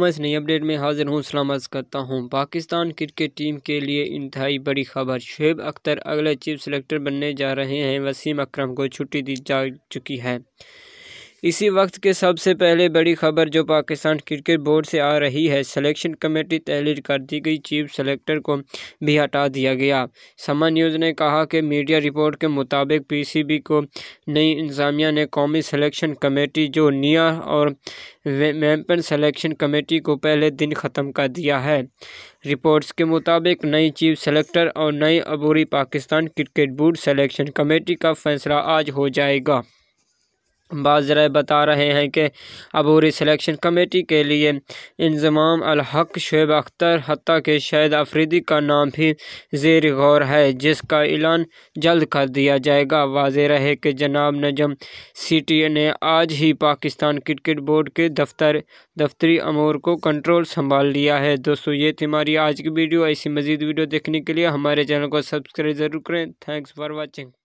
मैं इस नई अपडेट में हाजिर हूँ सलामत करता हूँ पाकिस्तान क्रिकेट टीम के लिए इंतहाई बड़ी खबर शुएब अख्तर अगले चीफ सेलेक्टर बनने जा रहे हैं वसीम अकरम को छुट्टी दी जा चुकी है इसी वक्त के सबसे पहले बड़ी खबर जो पाकिस्तान क्रिकेट बोर्ड से आ रही है सिलेक्शन कमेटी तहलील कर दी गई चीफ सेलेक्टर को भी हटा दिया गया समा न्यूज़ ने कहा कि मीडिया रिपोर्ट के मुताबिक पीसीबी को नई इंतजामिया ने कौमी सिलेक्शन कमेटी जो निया और वेम्पन सिलेक्शन कमेटी को पहले दिन ख़त्म कर दिया है रिपोर्ट्स के मुताबिक नई चीफ सेलेक्टर और नई अबूरी Pakistan cricket board selection committee का फैसला आज हो जाएगा बाजरा बता रहे हैं कि अबूरी सिलेक्शन कमेटी के लिए इंजमाम अलहक शुब अख्तर हती के शायद आफरीदी का नाम भी जेर गौर है जिसका ऐलान जल्द कर दिया जाएगा वाज रहे कि जनाब नजम सी टी ने आज ही पाकिस्तान क्रिकेट बोर्ड के दफ्तर दफ्तरी अमूर को कंट्रोल संभाल लिया है दोस्तों ये थी हमारी आज की वीडियो ऐसी मज़ीद वीडियो देखने के लिए हमारे चैनल को सब्सक्राइब ज़रूर करें थैंक्स फॉर वॉचिंग